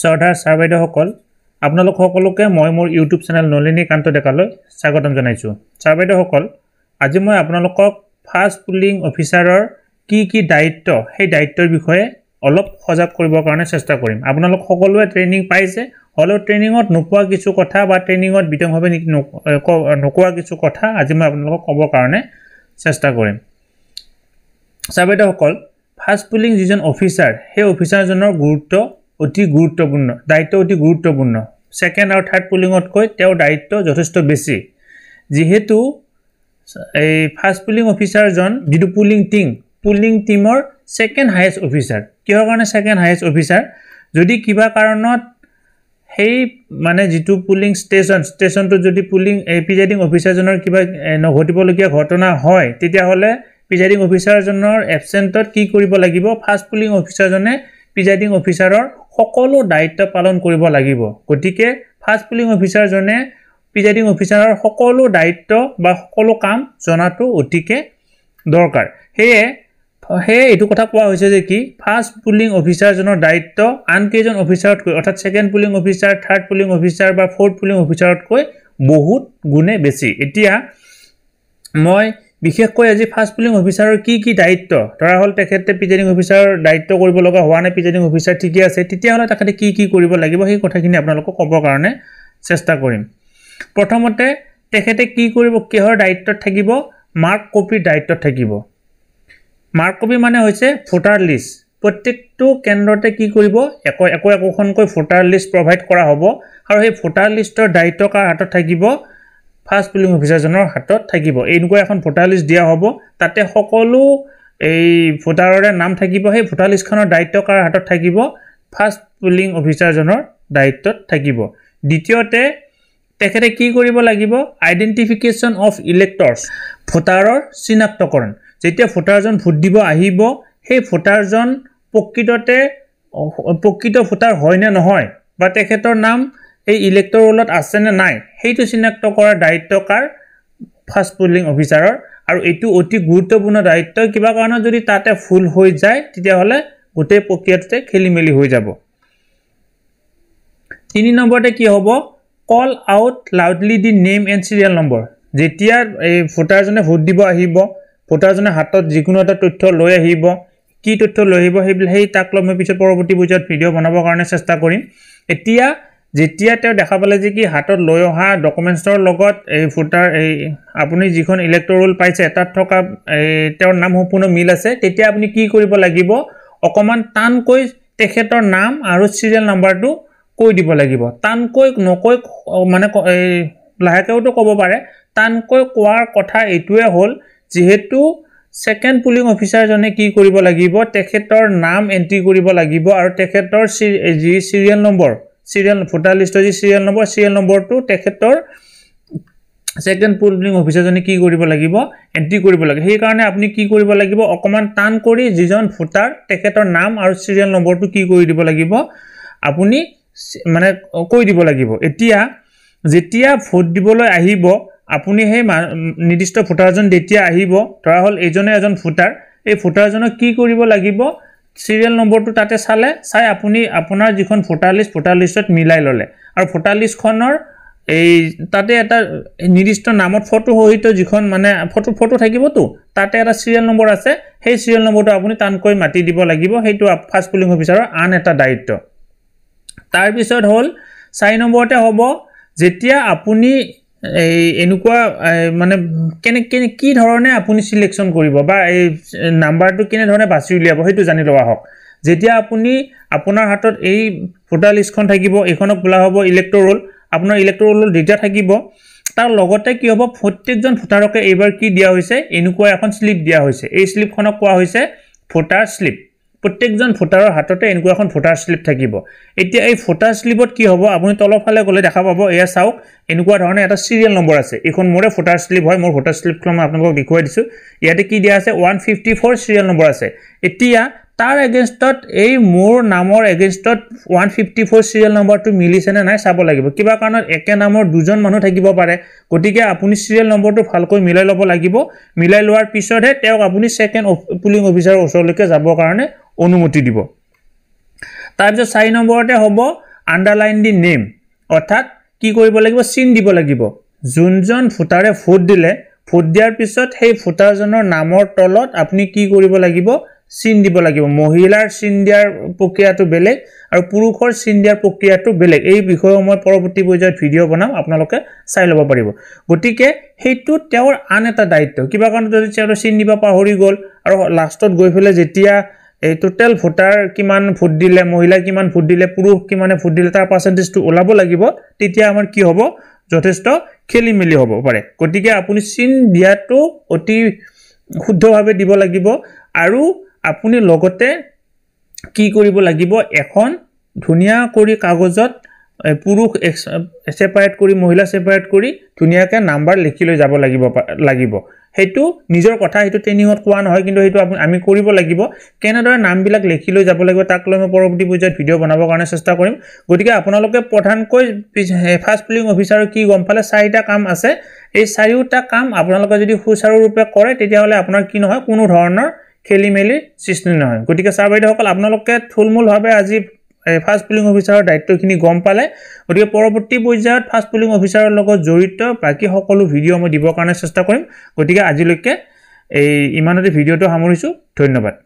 শ্ৰদ্ধাৰ ছাৰ বাইদেউসকল আপোনালোক সকলোকে মই মোৰ ইউটিউব চেনেল নলিনীকান্ত ডেকালৈ স্বাগতম জনাইছোঁ ছাৰ বাইদেউসকল আজি মই আপোনালোকক ফাষ্ট পুলিং অফিচাৰৰ কি কি দায়িত্ব সেই দায়িত্বৰ বিষয়ে অলপ সজাগ কৰিবৰ কাৰণে চেষ্টা কৰিম আপোনালোক সকলোৱে ট্ৰেইনিং পাইছে হ'লেও ট্ৰেইনিঙত নোপোৱা কিছু কথা বা ট্ৰেইনিঙত বিতংভাৱে নোকোৱা কিছু কথা আজি মই আপোনালোকক ক'বৰ কাৰণে চেষ্টা কৰিম ছাৰ বাইদেউসকল ফাষ্ট পুলিং যিজন অফিচাৰ সেই অফিচাৰজনৰ গুৰুত্ব অতি গুৰুত্বপূৰ্ণ দায়িত্ব অতি গুৰুত্বপূৰ্ণ ছেকেণ্ড আৰু থাৰ্ড পুলিঙতকৈ তেওঁৰ দায়িত্ব যথেষ্ট বেছি যিহেতু এই ফাৰ্ষ্ট পুলিং অফিচাৰজন যিটো পুলিং টিং পুলিং টিমৰ ছেকেণ্ড হায়েষ্ট অফিচাৰ কিহৰ কাৰণে ছেকেণ্ড হায়েষ্ট অফিচাৰ যদি কিবা কাৰণত সেই মানে যিটো পুলিং ষ্টেচন ষ্টেচনটোত যদি পুলিং এই প্ৰিজাইডিং অফিচাৰজনৰ কিবা নঘটিবলগীয়া ঘটনা হয় তেতিয়াহ'লে প্ৰিজাইডিং অফিচাৰজনৰ এবচেণ্টত কি কৰিব লাগিব ফাৰ্ষ্ট পুলিং অফিচাৰজনে প্ৰিজাইডিং অফিচাৰৰ সকলো দায়িত্ব পালন কৰিব লাগিব গতিকে ফাৰ্ষ্ট পুলিং অফিচাৰজনে প্ৰিজাইডিং অফিচাৰৰ সকলো দায়িত্ব বা সকলো কাম জনাটো অতিকে দৰকাৰ সেয়ে সেয়ে এইটো কথা কোৱা হৈছে যে কি ফাৰ্ষ্ট পুলিং অফিচাৰজনৰ দায়িত্ব আন কেইজন অফিচাৰতকৈ অৰ্থাৎ second polling officer third polling officer বা ফ'ৰ্থ পুলিং অফিচাৰতকৈ বহুত গুণে বেছি এতিয়া মই বিশেষকৈ আজি ফাষ্ট পুলিং অফিচাৰৰ কি কি দায়িত্ব ধৰা হ'ল তেখেতে প্ৰিজাইডিং অফিচাৰৰ দায়িত্ব কৰিব লগা হোৱা নাই প্ৰিজাইডিং অফিচাৰ ঠিকে আছে তেতিয়াহ'লে তেখেতে কি কি কৰিব লাগিব সেই কথাখিনি আপোনালোকক ক'বৰ কাৰণে চেষ্টা কৰিম প্ৰথমতে তেখেতে কি কৰিব কিহৰ দায়িত্বত থাকিব মাৰ্ক কপিৰ দায়িত্বত থাকিব মাৰ্ক কপি মানে হৈছে ভোটাৰ লিষ্ট প্ৰত্যেকটো কেন্দ্ৰতে কি কৰিব একো একো একোখনকৈ ভোটাৰ লিষ্ট প্ৰভাইড কৰা হ'ব আৰু সেই ভোটাৰ লিষ্টৰ দায়িত্ব কাৰ হাতত থাকিব ফাৰ্ষ্ট পুলিং অফিচাৰজনৰ হাতত থাকিব এনেকুৱা এখন ভোটাৰ লিষ্ট দিয়া হ'ব তাতে সকলো এই ভোটাৰৰে নাম থাকিব সেই ভোটাৰ লিষ্টখনৰ দায়িত্ব কাৰ হাতত থাকিব ফাৰ্ষ্ট পুলিং অফিচাৰজনৰ দায়িত্বত থাকিব দ্বিতীয়তে তেখেতে কি কৰিব লাগিব আইডেণ্টিফিকেশ্যন অফ ইলেক্টৰ্ছ ভোটাৰৰ চিনাক্তকৰণ যেতিয়া ভোটাৰজন ভোট দিব আহিব সেই ভোটাৰজন প্ৰকৃততে প্ৰকৃত ভোটাৰ হয় নে নহয় বা তেখেতৰ নাম এই ইলেক্ট'ৰেলত আছে নে নাই সেইটো চিনাক্ত কৰাৰ দায়িত্ব কাৰ ফাষ্ট পুলিং অফিচাৰৰ আৰু এইটো অতি গুৰুত্বপূৰ্ণ দায়িত্ব কিবা কাৰণত যদি তাতে ফুল হৈ যায় তেতিয়াহ'লে গোটেই প্ৰক্ৰিয়াটোতে খেলি মেলি হৈ যাব তিনি নম্বৰতে কি হ'ব call out loudly the name and serial number যেতিয়া এই ভোটাৰজনে ভোট দিব আহিব ভোটাৰজনে হাতত যিকোনো এটা তথ্য লৈ আহিব কি তথ্য লৈ আহিব সেইবিলাক সেই তাক লৈ মই পিছত পৰৱৰ্তী পৰ্যায়ত ভিডিঅ' বনাবৰ কাৰণে চেষ্টা কৰিম এতিয়া যেতিয়া তেওঁ দেখা পালে যে কি হাতত লৈ অহা ডকুমেণ্টছৰ লগত এই ভোটাৰ এই আপুনি যিখন ৰোল পাইছে তাত থকা এই তেওঁৰ নাম সম্পূৰ্ণ মিল আছে তেতিয়া আপুনি কি কৰিব লাগিব অকণমান টানকৈ তেখেতৰ নাম আৰু চিৰিয়েল নাম্বাৰটো কৈ দিব লাগিব টানকৈ নকৈ মানে এই লাহেকৈওতো ক'ব পাৰে টানকৈ কোৱাৰ কথা এইটোৱে হ'ল যিহেতু ছেকেণ্ড পুলিং অফিচাৰজনে কি কৰিব লাগিব তেখেতৰ নাম এণ্ট্ৰি কৰিব লাগিব আৰু তেখেতৰ চি যি চিৰিয়েল নম্বৰ চিৰিয়েল ভোটাৰ লিষ্টৰ যি চিৰিয়েল নম্বৰ চিৰিয়েল নম্বৰটো তেখেতৰ ছেকেণ্ড পুলিং অফিচাৰজনে কি কৰিব লাগিব এণ্ট্ৰি কৰিব লাগে সেইকাৰণে আপুনি কি কৰিব লাগিব অকণমান টান কৰি যিজন ভোটাৰ তেখেতৰ নাম আৰু চিৰিয়েল নম্বৰটো কি কৰি দিব লাগিব আপুনি মানে কৈ দিব লাগিব এতিয়া যেতিয়া ভোট দিবলৈ আহিব আপুনি সেই নিৰ্দিষ্ট ভোটাৰজন যেতিয়া আহিব ধৰা হ'ল এইজনে এজন ভোটাৰ এই ভোটাৰজনক কি কৰিব লাগিব ছিৰিয়েল নম্বৰটো তাতে চালে চাই আপুনি আপোনাৰ যিখন ভোটাৰ লিষ্ট ভোটাৰ লিষ্টত মিলাই ল'লে আৰু ভোটাৰ লিষ্টখনৰ এই তাতে এটা নিৰ্দিষ্ট নামত ফটো সহিত যিখন মানে ফটো ফটো থাকিবতো তাতে এটা ছিৰিয়েল নম্বৰ আছে সেই ছিৰিয়েল নম্বৰটো আপুনি টানকৈ মাতি দিব লাগিব সেইটো ফাষ্ট পুলিং অফিচাৰৰ আন এটা দায়িত্ব তাৰপিছত হ'ল চাৰি নম্বৰতে হ'ব যেতিয়া আপুনি এই এনেকুৱা মানে কেনে কেনে কি ধৰণে আপুনি চিলেকশ্যন কৰিব বা এই নাম্বাৰটো কেনেধৰণে বাছি উলিয়াব সেইটো জানি লোৱা হওক যেতিয়া আপুনি আপোনাৰ হাতত এই ভোটাৰ লিষ্টখন থাকিব এইখনক বোলা হ'ব ইলেক্ট'ৰল আপোনাৰ ইলেক্ট'ৰলৰ ডেটা থাকিব তাৰ লগতে কি হ'ব প্ৰত্যেকজন ভোটাৰকে এইবাৰ কি দিয়া হৈছে এনেকুৱা এখন শ্লিপ দিয়া হৈছে এই শ্লিপখনক কোৱা হৈছে ভোটাৰ শ্লিপ প্ৰত্যেকজন ভোটাৰৰ হাততে এনেকুৱা এখন ভোটাৰ শ্লিপ থাকিব এতিয়া এই ভোটাৰ শ্লিপত কি হ'ব আপুনি তলফালে গ'লে দেখা পাব এয়া চাওক এনেকুৱা ধৰণে এটা চিৰিয়েল নম্বৰ আছে এইখন মোৰে ভোটাৰ শ্লিপ হয় মোৰ ভোটাৰ শ্লিপখন মই আপোনালোকক দেখুৱাই দিছোঁ ইয়াতে কি দিয়া আছে one fifty four serial number আছে এতিয়া তাৰ এগেইনষ্টত এই মোৰ নামৰ এগেইনষ্টত ওৱান ফিফটি ফ'ৰ ছিৰিয়েল নম্বৰটো মিলিছেনে নাই চাব লাগিব কিবা কাৰণত একে নামৰ দুজন মানুহ থাকিব পাৰে গতিকে আপুনি ছিৰিয়েল নম্বৰটো ভালকৈ মিলাই ল'ব লাগিব মিলাই লোৱাৰ পিছতহে তেওঁক আপুনি ছেকেণ্ড পুলিং অফিচাৰৰ ওচৰলৈকে যাবৰ কাৰণে অনুমতি দিব তাৰপিছত চাৰি নম্বৰতে হ'ব আণ্ডাৰলাইন দি নেম অৰ্থাৎ কি কৰিব লাগিব চিন দিব লাগিব যোনজন ভোটাৰে ভোট দিলে ভোট দিয়াৰ পিছত সেই ভোটাৰজনৰ নামৰ তলত আপুনি কি কৰিব লাগিব চিন দিব লাগিব মহিলাৰ চিন দিয়াৰ প্ৰক্ৰিয়াটো বেলেগ আৰু পুৰুষৰ চিন দিয়াৰ প্ৰক্ৰিয়াটো বেলেগ এই বিষয়েও মই পৰৱৰ্তী পৰ্যায়ত ভিডিঅ' বনাম আপোনালোকে চাই ল'ব পাৰিব গতিকে সেইটো তেওঁৰ আন এটা দায়িত্ব কিবা কাৰণে যদি তেওঁ চিন দিব পাহৰি গ'ল আৰু লাষ্টত গৈ পেলাই যেতিয়া এই টোটেল ভোটাৰ কিমান ভোট দিলে মহিলা কিমান ভোট দিলে পুৰুষ কিমানে ভোট দিলে তাৰ পাৰ্চেণ্টেজটো ওলাব লাগিব তেতিয়া আমাৰ কি হ'ব যথেষ্ট খেলি মেলি হ'ব পাৰে গতিকে আপুনি চিন দিয়াটো অতি শুদ্ধভাৱে দিব লাগিব আৰু আপুনি লগতে কি কৰিব লাগিব এখন ধুনীয়া কৰি কাগজত পুৰুষ ছেপাৰেট কৰি মহিলা ছেপাৰেট কৰি ধুনীয়াকৈ নাম্বাৰ লিখি লৈ যাব লাগিব লাগিব সেইটো নিজৰ কথা সেইটো ট্ৰেইনিঙত কোৱা নহয় কিন্তু সেইটো আমি কৰিব লাগিব কেনেদৰে নামবিলাক লিখি লৈ যাব লাগিব তাক লৈ মই পৰৱৰ্তী পৰ্যায়ত ভিডিঅ' বনাবৰ কাৰণে চেষ্টা কৰিম গতিকে আপোনালোকে প্ৰধানকৈ ফাৰ্ষ্ট পুলিং অফিচাৰৰ কি গম পালে চাৰিটা কাম আছে এই চাৰিওটা কাম আপোনালোকে যদি সুচাৰুৰূপে কৰে তেতিয়াহ'লে আপোনাৰ কি নহয় কোনো ধৰণৰ খেলি মেলিৰ সৃষ্টি নহয় গতিকে ছাৰ বাইদেউসকল আপোনালোকে থুলমূলভাৱে আজি ফাষ্ট পুলিং অফিচাৰৰ দায়িত্বখিনি গম পালে গতিকে পৰৱৰ্তী পৰ্যায়ত ফাষ্ট পুলিং অফিচাৰৰ লগত জড়িত বাকী সকলো ভিডিঅ' মই দিবৰ কাৰণে চেষ্টা কৰিম গতিকে আজিলৈকে এই ইমানতে ভিডিঅ'টো সামৰিছোঁ ধন্যবাদ